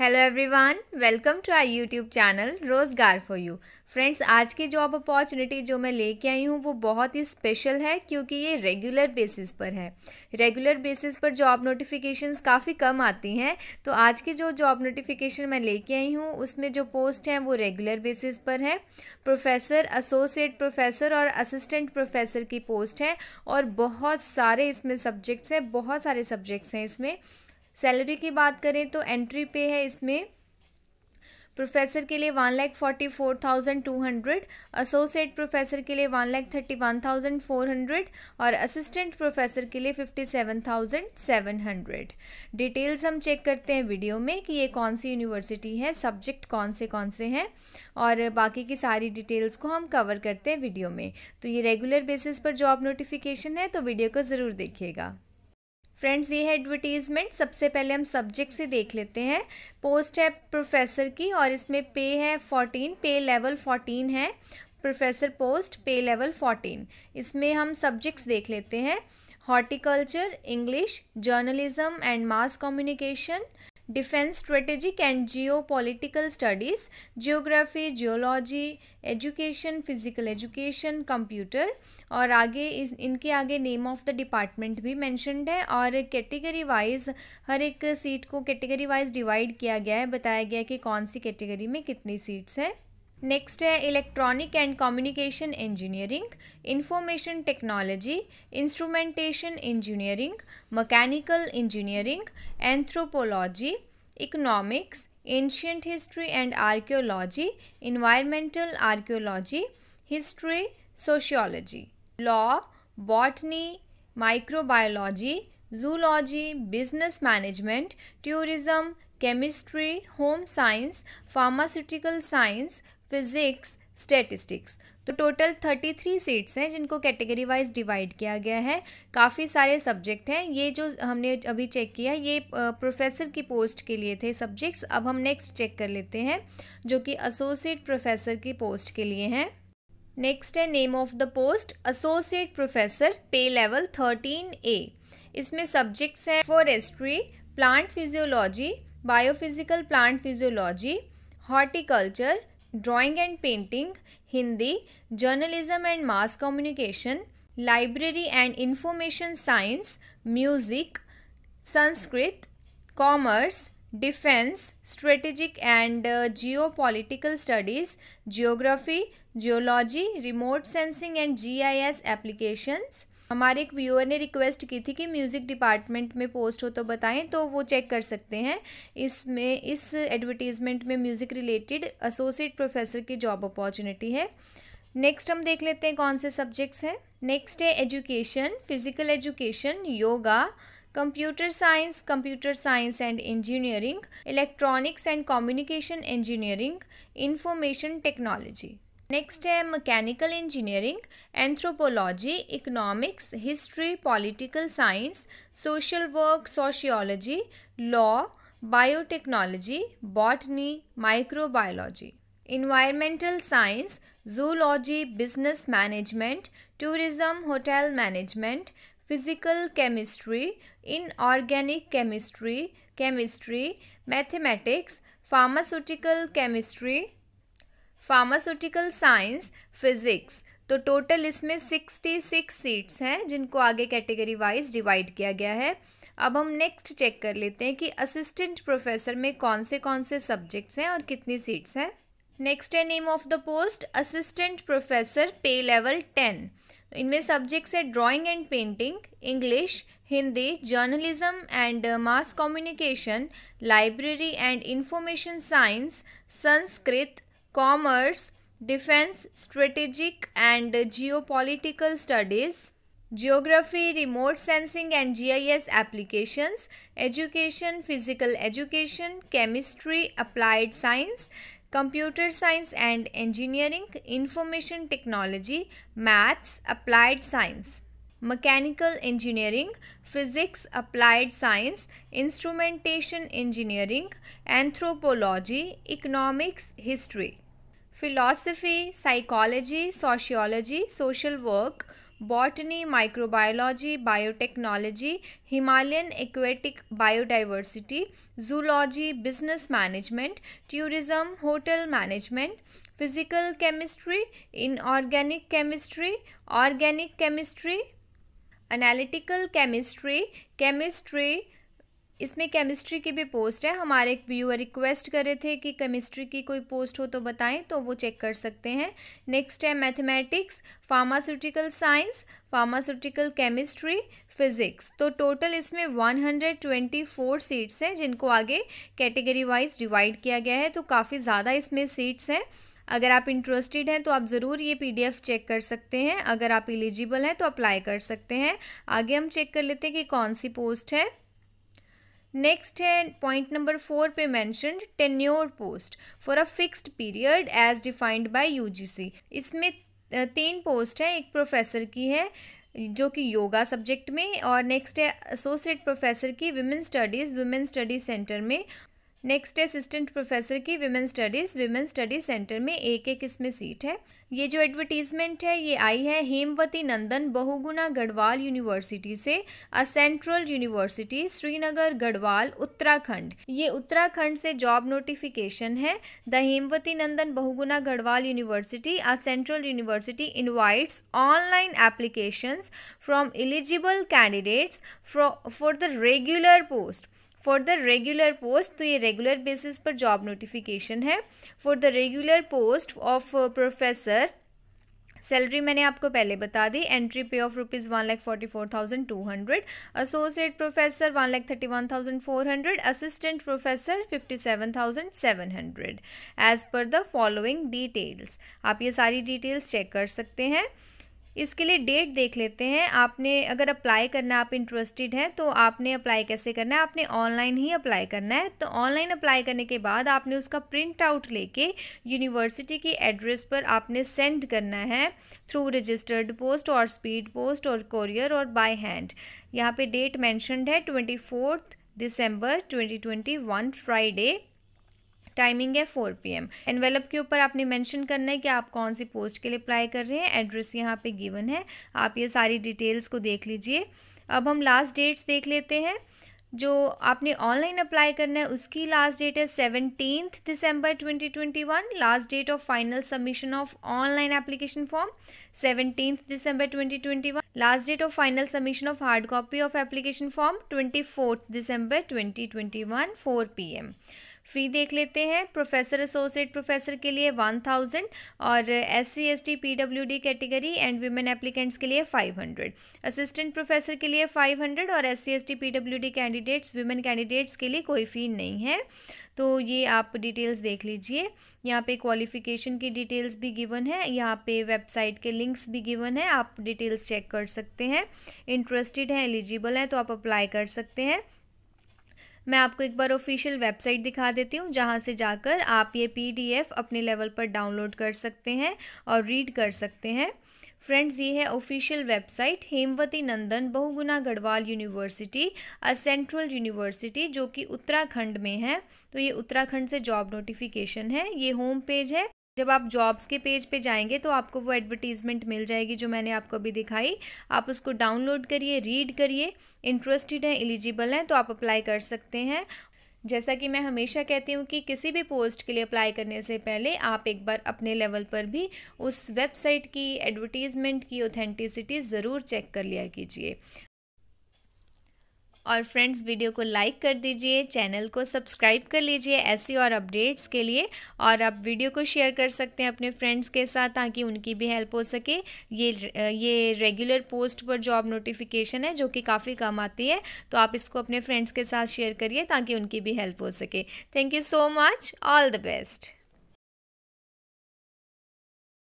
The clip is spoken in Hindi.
hello everyone welcome to I YouTube channel Rozgar for you friends आज की जॉब अपॉर्चुनिटी जो मैं लेके आई हूँ वो बहुत ही स्पेशल है क्योंकि ये रेगुलर बेसिस पर है रेगुलर बेसिस पर जॉब नोटिफिकेशंस काफ़ी कम आती हैं तो आज की जो जॉब नोटिफिकेशन मैं लेके आई हूँ उसमें जो पोस्ट हैं वो रेगुलर बेसिस पर है प्रोफेसर एसोसिएट प्रोफेसर और असिस्टेंट प्रोफेसर की पोस्ट है और बहुत सारे इसमें सब्जेक्ट्स हैं बहुत सारे सब्जेक्ट्स हैं इसमें सैलरी की बात करें तो एंट्री पे है इसमें प्रोफेसर के लिए one lakh forty four thousand two hundred associate professor के लिए one lakh thirty one thousand four hundred और असिस्टेंट प्रोफेसर के लिए fifty seven thousand seven hundred details हम चेक करते हैं वीडियो में कि ये कौन सी यूनिवर्सिटी है सब्जेक्ट कौन से कौन से हैं और बाकी की सारी डिटेल्स को हम कवर करते हैं वीडियो में तो ये रेगुलर बेसिस पर जॉब नोटिफिकेशन है तो वीडियो को ज़रूर देखिएगा फ्रेंड्स ये है एडवर्टीज़मेंट सबसे पहले हम सब्जेक्ट से देख लेते हैं पोस्ट है प्रोफेसर की और इसमें पे है फोर्टीन पे लेवल फोर्टीन है professor post pay level fourteen इसमें हम सब्जेक्ट्स देख लेते हैं horticulture English journalism and mass communication defence strategic and geopolitical studies geography geology education physical education computer और आगे इस इनके आगे नेम ऑफ द डिपार्टमेंट भी मैंशनड है और कैटेगरी वाइज हर एक सीट को कैटेगरी वाइज डिवाइड किया गया है बताया गया है कि कौन सी कैटेगरी में कितनी सीट्स हैं नेक्स्ट है electronic and communication engineering information technology instrumentation engineering mechanical engineering anthropology economics ancient history and archaeology environmental archaeology history sociology law botany microbiology zoology business management tourism chemistry home science pharmaceutical science physics statistics तो टोटल थर्टी थ्री सीट्स हैं जिनको कैटेगरी वाइज डिवाइड किया गया है काफ़ी सारे सब्जेक्ट हैं ये जो हमने अभी चेक किया ये प्रोफेसर की पोस्ट के लिए थे सब्जेक्ट्स अब हम नेक्स्ट चेक कर लेते हैं जो कि एसोसिएट प्रोफेसर की पोस्ट के लिए हैं नेक्स्ट है name of the post associate professor pay level thirteen A इसमें सब्जेक्ट्स हैं forestry plant physiology biophysical plant physiology horticulture drawing and painting, Hindi, journalism and mass communication, library and information science, music, Sanskrit, commerce, defense, strategic and uh, geopolitical studies, geography, geology, remote sensing and GIS applications, हमारे एक व्यूअर ने रिक्वेस्ट की थी कि म्यूज़िक डिपार्टमेंट में पोस्ट हो तो बताएं तो वो चेक कर सकते हैं इसमें इस एडवर्टीज़मेंट में म्यूज़िक रिलेटेड एसोसिएट प्रोफेसर की जॉब अपॉर्चुनिटी है नेक्स्ट हम देख लेते हैं कौन से सब्जेक्ट्स हैं नेक्स्ट है education physical education yoga computer science computer science and engineering electronics and communication engineering information technology next है mechanical engineering anthropology economics history political science social work sociology law biotechnology botany microbiology environmental science zoology business management tourism hotel management physical chemistry inorganic chemistry chemistry mathematics pharmaceutical chemistry pharmaceutical science physics तो टोटल इसमें सिक्सटी सिक्स सीट्स हैं जिनको आगे कैटेगरी वाइज डिवाइड किया गया है अब हम नेक्स्ट चेक कर लेते हैं कि असिस्टेंट प्रोफेसर में कौन से कौन से सब्जेक्ट्स हैं और कितनी सीट्स हैं नेक्स्ट है name of the post assistant professor pay level ten इनमें सब्जेक्ट्स है drawing and painting English Hindi journalism and mass communication library and information science Sanskrit commerce, defense, strategic and geopolitical studies, geography, remote sensing and GIS applications, education, physical education, chemistry, applied science, computer science and engineering, information technology, maths, applied science mechanical engineering, physics applied science, instrumentation engineering, anthropology, economics, history, philosophy, psychology, sociology, social work, botany, microbiology, biotechnology, Himalayan aquatic biodiversity, zoology, business management, tourism, hotel management, physical chemistry, inorganic chemistry, organic chemistry, analytical chemistry chemistry इसमें केमिस्ट्री की भी पोस्ट है हमारे एक व्यूअर रिक्वेस्ट कर रहे थे कि केमिस्ट्री की कोई पोस्ट हो तो बताएं तो वो चेक कर सकते हैं नेक्स्ट है mathematics pharmaceutical science pharmaceutical chemistry physics तो टोटल इसमें 124 सीट्स हैं जिनको आगे कैटेगरी वाइज डिवाइड किया गया है तो काफ़ी ज़्यादा इसमें सीट्स हैं अगर आप इंटरेस्टेड हैं तो आप ज़रूर ये पीडीएफ चेक कर सकते हैं अगर आप एलिजिबल हैं तो अप्लाई कर सकते हैं आगे हम चेक कर लेते हैं कि कौन सी पोस्ट है नेक्स्ट है पॉइंट नंबर फोर पे mentioned tenure post for a fixed period as defined by UGC इसमें तीन पोस्ट है एक प्रोफेसर की है जो कि योगा सब्जेक्ट में और नेक्स्ट है एसोसिएट प्रोफेसर की women studies women studies centre में नेक्स्ट है असिस्टेंट प्रोफेसर की women studies women studies centre में एक एक इसमें सीट है ये जो एडवर्टीज़मेंट है ये आई है हेमवती नंदन बहुगुना गढ़वाल यूनिवर्सिटी से a central university Srinagar Garhwal Uttarakhand ये उत्तराखंड से जॉब नोटिफिकेशन है the Hemvati Nandan Bahuguna Garhwal university a central university invites online application from eligible candidates for the regular post for the regular post तो ये रेगुलर बेसिस पर जॉब नोटिफिकेशन है for the regular post of professor salary मैंने आपको पहले बता दी entry pay of rupees one lakh forty four thousand two hundred associate professor one lakh thirty one thousand four hundred assistant professor fifty seven thousand seven hundred as per the following details आप ये सारी डिटेल्स चेक कर सकते हैं इसके लिए डेट देख लेते हैं आपने अगर अप्लाई करना आप इंटरेस्टेड हैं तो आपने अप्लाई कैसे करना है आपने ऑनलाइन ही अप्लाई करना है तो ऑनलाइन अप्लाई करने के बाद आपने उसका प्रिंट आउट लेके यूनिवर्सिटी की एड्रेस पर आपने सेंड करना है थ्रू रजिस्टर्ड पोस्ट और स्पीड पोस्ट और कोरियर और बाय हैंड यहाँ पे डेट मैंशनड है twenty fourth December twenty twenty one Friday timing है फोर पी एम एनवेलप के ऊपर आपने मैंशन करना है कि आप कौन सी पोस्ट के लिए अप्लाई कर रहे हैं एड्रेस यहाँ पे गिवन है आप ये सारी डिटेल्स को देख लीजिए अब हम लास्ट डेट्स देख लेते हैं जो आपने ऑनलाइन अप्लाई करना है उसकी लास्ट डेट है seventeen December 2021 last date of final submission of online application form seventeen December 2021 last date of final submission of hard copy of application form twenty December 2021 4 PM fee देख लेते हैं प्रोफेसर एसोसिएट प्रोफेसर के लिए वन थाउजेंड और S C S T P W D category and women applicants के लिए फाइव हंड्रेड असिस्टेंट प्रोफेसर के लिए फाइव हंड्रेड और S C S T P W D candidates women candidates के लिए कोई फ़ी नहीं है तो ये आप डिटेल्स देख लीजिए यहाँ पे क्वालिफ़िकेशन की डिटेल्स भी गिवन है यहाँ पे वेबसाइट के लिंक्स भी गिवन है आप डिटेल्स चेक कर सकते हैं इंटरेस्टेड हैं एलिजिबल हैं तो आप अप्लाई कर सकते हैं मैं आपको एक बार ऑफिशियल वेबसाइट दिखा देती हूँ जहाँ से जाकर आप ये पीडीएफ अपने लेवल पर डाउनलोड कर सकते हैं और रीड कर सकते हैं फ्रेंड्स ये है official website Hemvati Nandan Bahuguna Garhwal university a central university जो कि उत्तराखंड में है तो ये उत्तराखंड से जॉब नोटिफिकेशन है ये होम पेज है जब आप जॉब्स के पेज पे जाएंगे तो आपको वो एडवर्टीज़मेंट मिल जाएगी जो मैंने आपको अभी दिखाई आप उसको डाउनलोड करिए रीड करिए इंटरेस्टेड हैं एलिजिबल हैं तो आप अप्लाई कर सकते हैं जैसा कि मैं हमेशा कहती हूँ कि किसी भी पोस्ट के लिए अप्लाई करने से पहले आप एक बार अपने लेवल पर भी उस वेबसाइट की एडवर्टीज़मेंट की ऑथेंटिसिटी ज़रूर चेक कर लिया कीजिए और फ्रेंड्स वीडियो को लाइक कर दीजिए चैनल को सब्सक्राइब कर लीजिए ऐसी और अपडेट्स के लिए और आप वीडियो को शेयर कर सकते हैं अपने फ्रेंड्स के साथ ताकि उनकी भी हेल्प हो सके ये ये रेगुलर पोस्ट पर जॉब नोटिफिकेशन है जो कि काफ़ी काम आती है तो आप इसको अपने फ्रेंड्स के साथ शेयर करिए ताकि उनकी भी हेल्प हो सके thank you so much all the best